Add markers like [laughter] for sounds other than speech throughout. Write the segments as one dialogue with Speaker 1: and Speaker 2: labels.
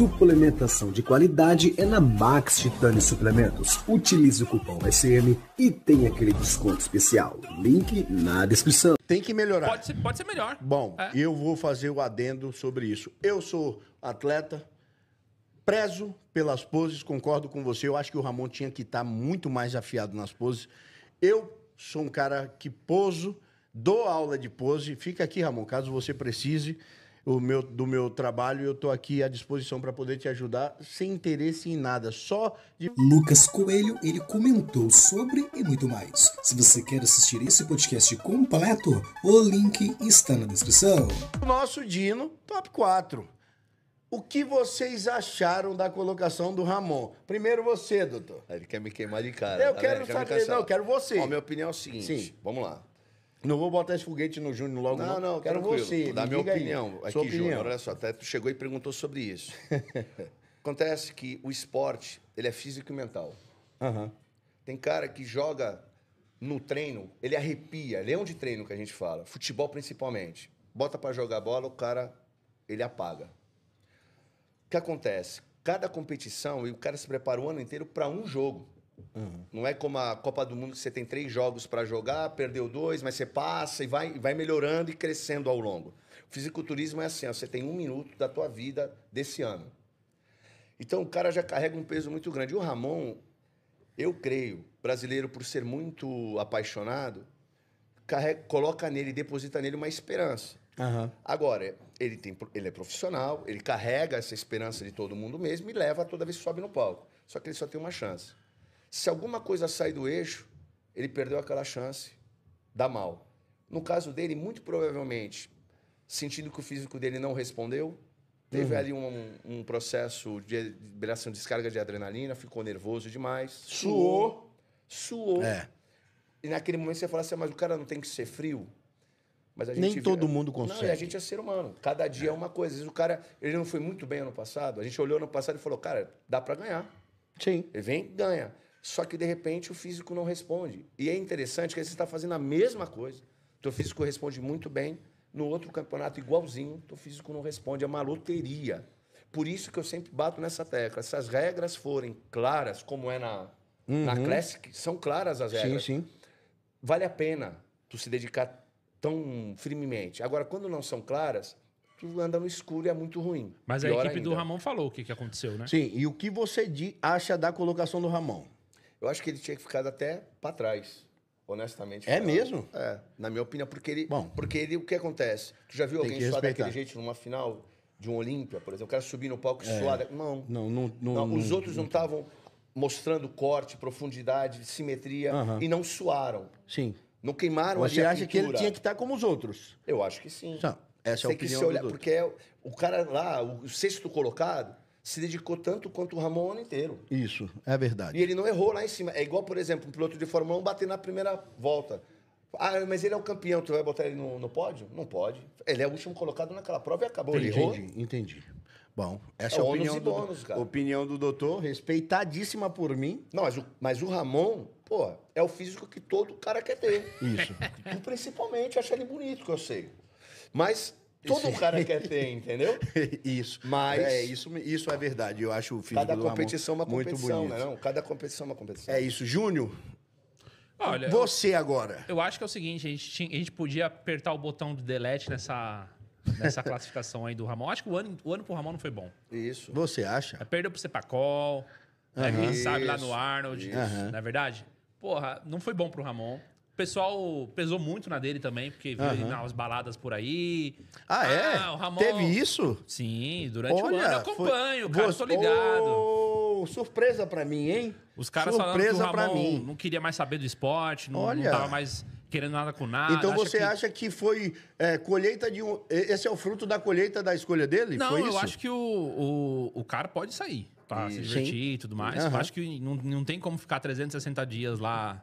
Speaker 1: Suplementação de qualidade é na Max Titani Suplementos. Utilize o cupom SM e tenha aquele desconto especial. Link na descrição. Tem que melhorar. Pode
Speaker 2: ser, pode ser melhor. Bom, é. eu vou fazer o adendo sobre isso. Eu sou atleta, prezo pelas poses, concordo com você. Eu acho que o Ramon tinha que estar tá muito mais afiado nas poses. Eu sou um cara que poso, dou aula de pose. Fica aqui, Ramon, caso você precise o meu, do meu trabalho, eu estou aqui à disposição para poder te ajudar sem interesse em nada, só
Speaker 1: de... Lucas Coelho, ele comentou sobre e muito mais. Se você quer assistir esse podcast completo, o link está na descrição.
Speaker 2: Nosso Dino, top 4. O que vocês acharam da colocação do Ramon? Primeiro você, doutor.
Speaker 1: Ele quer me queimar de cara. Eu tá quero saber, não, eu quero você. a minha opinião é o seguinte, Sim. vamos lá. Não vou botar esse foguete no Júnior logo. Não, não, não quero tranquilo. você. Da minha opinião. Aí, aqui, Júnior, olha só, até tu chegou e perguntou sobre isso. [laughs] Acontece que o esporte, ele é físico e mental. Uhum. Tem cara que joga no treino, ele arrepia, leão é de treino que a gente fala, futebol principalmente. Bota para jogar bola, o cara, ele apaga. O que acontece? Cada competição, e o cara se prepara o ano inteiro para um jogo. Uhum. Não é como a Copa do Mundo que você tem três jogos para jogar, perdeu dois, mas você passa e vai, vai melhorando e crescendo ao longo. O fisiculturismo é assim, ó, você tem um minuto da tua vida desse ano. Então o cara já carrega um peso muito grande. o Ramon, eu creio, brasileiro por ser muito apaixonado, carrega, coloca nele, deposita nele uma esperança. Uhum. Agora, ele, tem, ele é profissional, ele carrega essa esperança de todo mundo mesmo e leva toda vez que sobe no palco. Só que ele só tem uma chance. Se alguma coisa sai do eixo, ele perdeu aquela chance, dá mal. No caso dele, muito provavelmente, sentindo que o físico dele não respondeu, teve uhum. ali um, um, processo de liberação de descarga de adrenalina, ficou nervoso demais. Suou. Suou. É. E naquele momento você fala assim, ah, mas o cara não tem que ser frio? Mas a gente Nem todo mundo consegue. Não, a gente é ser humano. Cada dia é. é uma coisa. Às vezes o cara, ele não foi muito bem ano passado. A gente olhou ano passado e falou, cara, dá para ganhar. Sim. Ele vem ganha. Só que de repente o físico não responde. E é interessante que você está fazendo a mesma coisa. Teu físico responde muito bem. No outro campeonato, igualzinho, teu físico não responde. É uma loteria. Por isso que eu sempre bato nessa tecla. Se as regras forem claras, como é na, uhum. na Classic, são claras as regras. Sim, sim. Vale a pena tu se dedicar tão firmemente. Agora, quando não são claras, tu anda no escuro e é muito ruim. Mas Pior a equipe ainda. do Ramon falou
Speaker 2: o que, que aconteceu, né? Sim, e o que você acha da colocação do Ramon?
Speaker 1: Eu acho que ele tinha que ficar até para trás. Honestamente. É mesmo? É, na minha opinião, porque ele. Bom, porque ele, o que acontece? Tu já viu alguém suar daquele jeito numa final de um Olímpia, por exemplo? O cara subir no palco e é. suar. Não.
Speaker 2: Não, não, não, não Os outros não
Speaker 1: estavam mostrando corte, profundidade, simetria e não suaram. Sim. Não queimaram Você acha que ele tinha que estar tá como os outros? Eu acho que sim. Então, essa é a opinião que se olhar, Porque é, o cara lá, o sexto colocado, se dedicou tanto quanto o Ramon o ano inteiro.
Speaker 2: Isso, é verdade.
Speaker 1: E ele não errou lá em cima. É igual, por exemplo, um piloto de Fórmula 1 bater na primeira volta. Ah, mas ele é o campeão, tu vai botar ele no, no pódio? Não pode. Ele é o último colocado naquela prova e acabou. Entendi, ele errou. Entendi,
Speaker 2: entendi. Bom, é essa é a opinião, do, bônus,
Speaker 1: opinião do doutor, respeitadíssima por mim. Não, mas o, mas o Ramon, pô, é o físico que todo cara quer ter. Isso. [laughs] Tu principalmente acha ele bonito, que eu sei. Mas Todo Sim. cara quer ter, entendeu?
Speaker 2: [laughs] Isso. Mas é
Speaker 1: isso, isso
Speaker 2: é verdade. Eu acho o filme Cada competição é uma competição, né? Não, cada competição é uma competição. É isso, Júnior.
Speaker 3: Olha, você agora. Eu acho que é o seguinte, a gente, tinha, a gente podia apertar o botão de delete nessa nessa [laughs] classificação aí do Ramon. Acho que o ano, o ano pro Ramon não foi bom. Isso. Você acha? É, perdeu pro Cepacol, uhum. né, quem sabe lá no Arnold, Uhum. na é verdade. Porra, não foi bom pro Ramon pessoal pesou muito na dele também, porque viu ele nas baladas por aí. Ah, é? Ah, o Ramon... Teve isso? Sim, durante Olha, o ano eu acompanho, foi... cara, Você... tô ligado.
Speaker 2: surpresa pra mim, hein? Os caras surpresa falando que o Ramon mim. não
Speaker 3: queria mais saber do esporte, não, Olha. não tava mais querendo nada com nada. Então acha você que...
Speaker 2: acha que foi é, colheita de um... Esse é o fruto da colheita da escolha dele? Não, eu acho que o,
Speaker 3: o, o cara pode sair pra e, se divertir sim. e tudo mais. Uhum. Eu acho que não, não tem como ficar 360 dias lá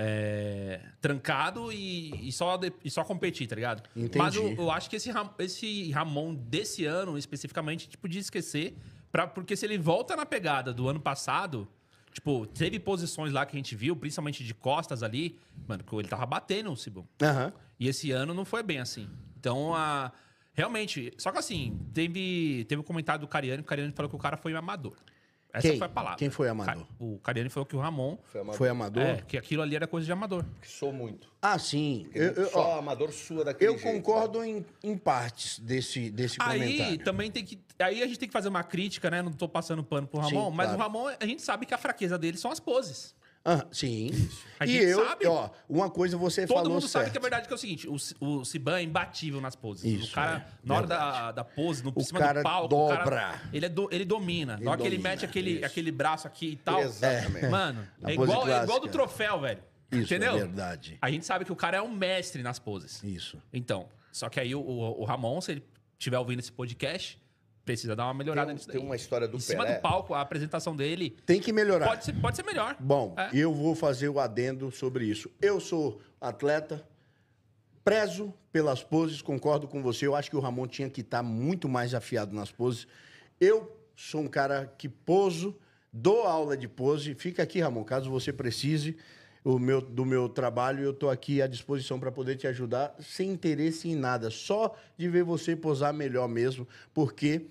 Speaker 3: é, trancado e, e só, e só competir, tá ligado? Entendi. Mas eu, eu, acho que esse, esse Ramon desse ano, especificamente, tipo, de esquecer. Pra, porque se ele volta na pegada do ano passado, tipo, teve posições lá que a gente viu, principalmente de costas ali, mano, que ele tava batendo o Cibum. Uhum. E esse ano não foi bem assim. Então, a, realmente. Só que assim, teve, teve um comentário do Cariano, o Cariano falou que o cara foi um amador. Essa Quem? foi a palavra. Quem foi amador? O Cariani falou que o Ramon. Foi amador. É, que aquilo ali era coisa de amador. Que sou muito.
Speaker 2: Ah, sim. Eu, eu- Só ó, amador sua daquele eu jeito, concordo em, em partes desse, desse Aí comentário.
Speaker 3: também tem que. Aí a gente tem que fazer uma crítica, né? Não tô passando pano pro Ramon, Sim, mas claro. o Ramon, a gente sabe que a fraqueza dele são as poses.
Speaker 2: Ah, sim. A e gente eu, sabe. ó, uma coisa você Todo falou Todo mundo certo. sabe que
Speaker 3: a é verdade que é o seguinte, o, o Siban é imbatível nas poses. Isso, o cara, é, na hora da, da pose, no o cima cara do palco, dobra. Cara, ele, é do, ele domina. Ele na hora que ele mete aquele, aquele braço aqui e tal. Exatamente. É, mano, é igual, é igual do troféu, velho. Isso, é Entendeu? é verdade. A gente sabe que o cara é um mestre nas poses. Isso. Então, só que aí o, o, o Ramon, se ele estiver ouvindo esse podcast precisa dar uma melhorada tem, nisso daí. Tem uma
Speaker 2: história do em Pelé. Em cima do
Speaker 3: palco, a apresentação dele... Tem que melhorar. Pode
Speaker 2: ser, pode ser melhor. Bom, é. eu vou fazer o adendo sobre isso. Eu sou atleta, prezo pelas poses, concordo com você. Eu acho que o Ramon tinha que estar tá muito mais afiado nas poses. Eu sou um cara que poso, dou aula de pose. Fica aqui, Ramon, caso você precise o meu, do meu trabalho. Eu estou aqui à disposição para poder te ajudar, sem interesse em nada, só de ver você posar melhor mesmo, porque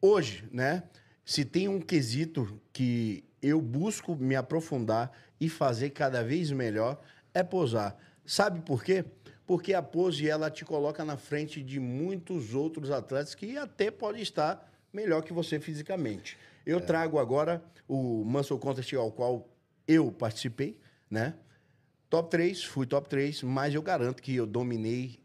Speaker 2: hoje, né? Se tem um quesito que eu busco me aprofundar e fazer cada vez melhor, é posar. Sabe por quê? Porque a pose ela te coloca na frente de muitos outros atletas que até pode estar melhor que você fisicamente. Eu é. trago agora o Muscle Contest ao qual eu participei, né? Top 3, fui top 3, mas eu garanto que eu dominei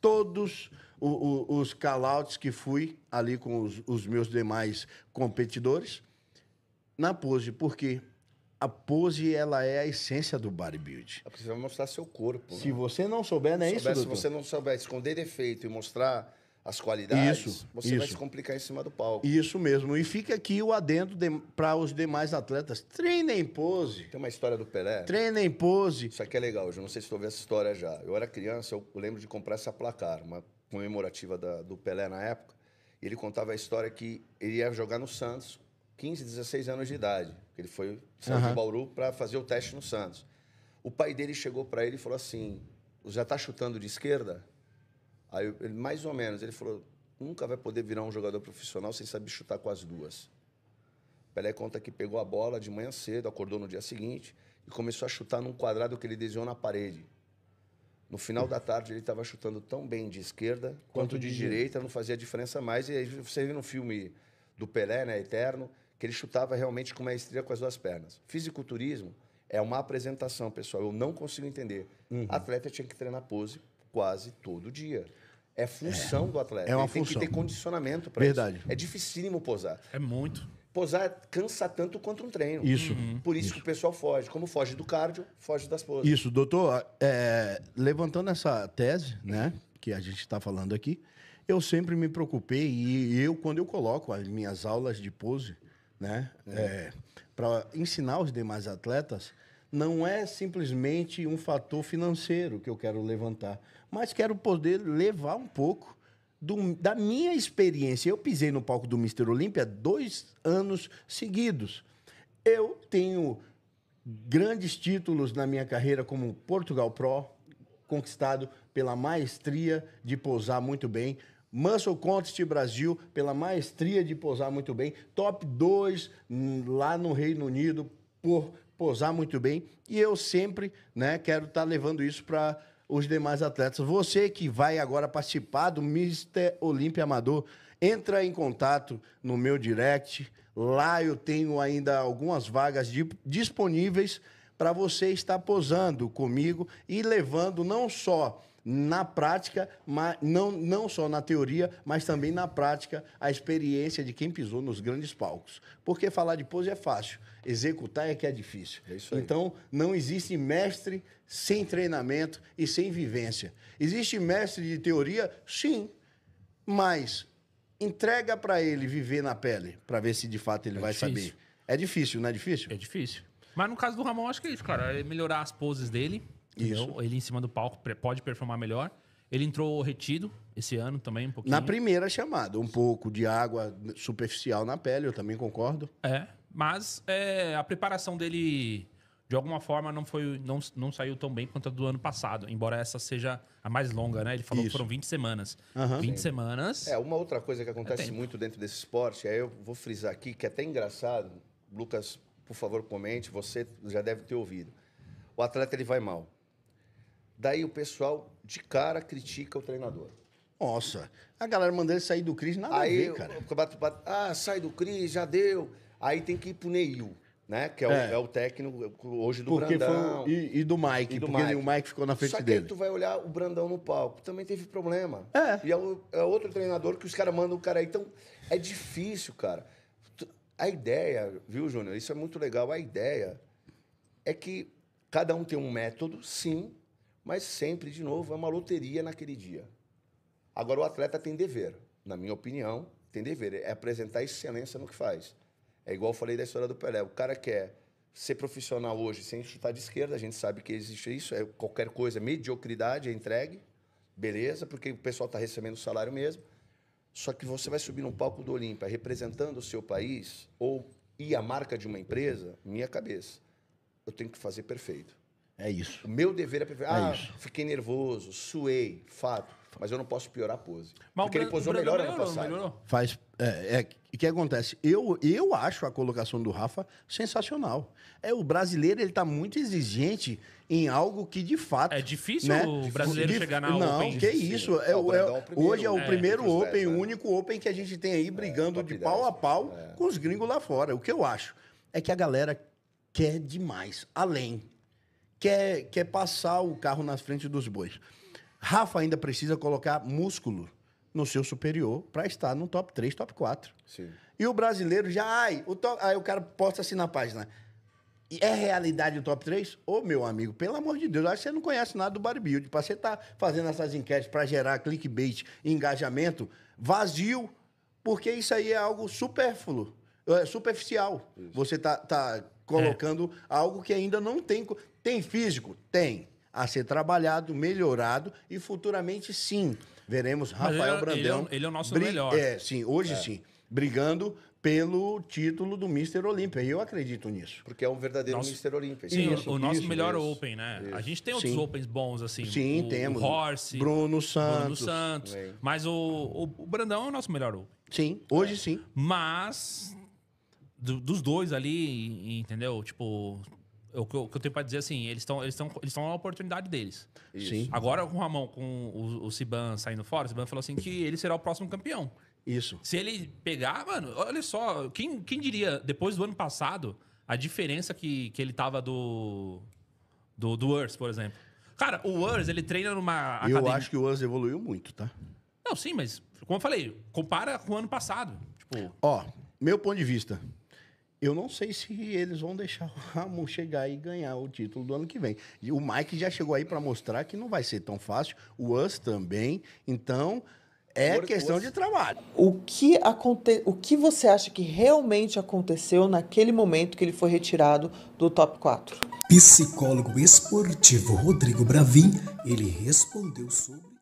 Speaker 2: todos o, o, os callouts que fui ali com os, os meus demais competidores na pose, porque a pose ela é a essência do bodybuilding. É você
Speaker 1: vai mostrar seu corpo. Se né? você
Speaker 2: não souber, não é isso, Se você
Speaker 1: não souber esconder defeito e mostrar as qualidades, isso, você isso. vai se complicar em cima do palco.
Speaker 2: Isso mesmo. E fica aqui o adendo para os demais atletas. Treinem pose.
Speaker 1: Tem uma história do Pelé. Treinem pose. Isso aqui é legal, eu não sei se você ouviu essa história já. Eu era criança, eu lembro de comprar essa placar, uma comemorativa da, do Pelé na época, ele contava a história que ele ia jogar no Santos, 15, 16 anos de idade. Ele foi São uhum. de Bauru para fazer o teste no Santos. O pai dele chegou para ele e falou assim: "Já tá chutando de esquerda?" Aí ele mais ou menos, ele falou: "Nunca vai poder virar um jogador profissional sem saber chutar com as duas." Pelé conta que pegou a bola de manhã cedo, acordou no dia seguinte e começou a chutar num quadrado que ele desenhou na parede. No final da tarde ele estava chutando tão bem de esquerda quanto, quanto de, de direita, direita, não fazia diferença mais. E aí você vê no filme do Pelé, né, Eterno, que ele chutava realmente com maestria com as duas pernas. Fisiculturismo é uma apresentação, pessoal. Eu não consigo entender. Uhum. Atleta tinha que treinar pose quase todo dia. É função é. do atleta. É uma ele função. tem que ter condicionamento para isso. Verdade. É dificílimo posar. É muito. Posar cansa tanto quanto um treino. Isso. Uhum. uhum. Por isso, isso, que o pessoal foge. Como foge do cardio, foge das poses. Isso,
Speaker 2: doutor. É, levantando essa tese, né, que a gente está falando aqui, eu sempre me preocupei e eu, quando eu coloco as minhas aulas de pose, né, é, é para ensinar os demais atletas, não é simplesmente um fator financeiro que eu quero levantar, mas quero poder levar um pouco do, da minha experiência. Eu pisei no palco do Mister Olímpia dois anos seguidos. Eu tenho grandes títulos na minha carreira, como Portugal Pro, conquistado pela maestria de pousar muito bem. Muscle Contest Brasil, pela maestria de posar muito bem. Top 2 hum, lá no Reino Unido, por posar muito bem. E eu sempre né, quero estar tá levando isso para os demais atletas. Você que vai agora participar do Mister Olímpia Amador, entra em contato no meu direct. Lá eu tenho ainda algumas vagas de, disponíveis para você estar posando comigo e levando não só na prática, mas não, não só na teoria, mas também na prática, a experiência de quem pisou nos grandes palcos. Porque falar de pose é fácil, executar é que é difícil. É então, não existe mestre sem treinamento e sem vivência. Existe mestre de teoria? Sim, mas entrega para ele viver na pele, para ver se de fato ele é vai difícil. saber. É difícil, não é difícil? É difícil.
Speaker 3: Mas no caso do Ramon, acho que é isso, cara. É melhorar as poses dele Entendeu? Ele em cima do palco pode performar melhor. Ele entrou retido esse ano também, um pouquinho. Na
Speaker 2: primeira chamada, um pouco de água superficial na pele, eu também concordo.
Speaker 3: É, mas é, a preparação dele, de alguma forma, não, foi, não, não saiu tão bem quanto a do ano passado, embora essa seja a mais longa, né? Ele falou Isso. que foram 20 semanas. Uhum. 20 Sim. semanas. É,
Speaker 1: uma outra coisa que acontece é muito dentro desse esporte, aí eu vou frisar aqui, que é até engraçado, Lucas, por favor, comente, você já deve ter ouvido. O atleta ele vai mal Daí o pessoal de cara critica o treinador. Nossa, a galera mandando ele sair do Cris, nada aí, a ver, cara. Eu, bato, bato, ah, sai do Cris, já deu. Aí tem que ir pro Neil, né? Que é, O, é, é o, técnico é, hoje do porque Brandão. Foi, e, e, do Mike, e do porque Mike. o Mike ficou na frente Só que dele. Aí tu vai olhar o Brandão no palco, também teve problema. É. E é, o, é outro treinador que os caras mandam o cara aí. Então, é difícil, cara. A ideia, viu, Júnior? Isso é muito legal. A ideia é que cada um tem um método, sim, mas sempre, de novo, é uma loteria naquele dia. Agora, o atleta tem dever, na minha opinião, tem dever, é apresentar excelência no que faz. É igual eu falei da história do Pelé. O cara quer ser profissional hoje sem chutar de esquerda, a gente sabe que existe isso, é qualquer coisa, mediocridade é entregue, beleza, porque o pessoal está recebendo o salário mesmo. Só que você vai subir num palco do Olímpia representando o seu país ou e a marca de uma empresa, minha cabeça. Eu tenho que fazer perfeito. É isso. O meu dever é prever. É ah, isso. fiquei nervoso, suei, fato. Mas eu não posso piorar a pose. Mas porque ele posou melhor ano passado. Melhorou.
Speaker 2: Faz. É, é, o que acontece? Eu, eu acho a colocação do Rafa sensacional. É, o brasileiro ele está muito exigente em algo que de fato. É difícil né? o brasileiro de, chegar na não, Open. Não, que isso. É, é, o, é, hoje é o é, primeiro é, Open, o né? único Open que a gente tem aí brigando de pau 10, a pau com os gringos lá fora. O que eu acho é que a galera quer demais, além quer, quer passar o carro na frente dos bois. Rafa ainda precisa colocar músculo no seu superior para estar no top 3, top 4. Sim. E o brasileiro já. Ai, o top, aí o cara posta assim na página. É realidade o top 3? Ô, meu amigo, pelo amor de Deus, acho que você não conhece nada do bodybuilding. Para você estar tá fazendo essas enquetes para gerar clickbait e engajamento vazio, porque isso aí é algo supérfluo, é superficial. Isso. Você tá, tá colocando é. algo que ainda não tem. Tem físico? Tem. A ser trabalhado, melhorado e futuramente sim. Veremos Mas é Rafael ele, é Brandão. Ele, ele é o nosso melhor. É, sim, hoje é. sim. Brigando pelo título do Mr. Olímpia. E eu acredito nisso. Porque
Speaker 1: é um verdadeiro nosso... Mr. Olímpia. Sim, isso, o nosso isso, melhor
Speaker 2: isso,
Speaker 3: Open, né? A gente tem outros Sim. Opens bons, assim. Sim, o, temos. O Horse. Bruno Santos. Bruno Santos. É. Mas o, o, Brandão é o nosso melhor Open. Sim, hoje é. sim. Mas do, dos dois ali, entendeu? Tipo, o que, eu, tenho para dizer assim, eles estão eles estão eles estão na oportunidade deles. Isso. Sim. Agora com o Ramon, com o, o Siban saindo fora, o Siban falou assim que ele será o próximo campeão. Isso. Se ele pegar, mano, olha só, quem, quem diria depois do ano passado a diferença que, que ele tava do
Speaker 2: do do Urs, por exemplo.
Speaker 3: Cara, o Urs, ele treina numa academia. Eu acho
Speaker 2: que o Urs evoluiu muito, tá?
Speaker 3: Não, sim, mas como eu falei, compara com o ano passado,
Speaker 2: tipo, ó, meu ponto de vista, eu não sei se eles vão deixar o Ramon chegar e ganhar o título do ano que vem. E o Mike já chegou aí para mostrar que não vai ser tão fácil, o Us também. Então, é questão de
Speaker 1: trabalho. O que, aconte... o que você acha que realmente aconteceu naquele momento que ele foi retirado do top 4? Psicólogo esportivo Rodrigo Bravin, ele respondeu sobre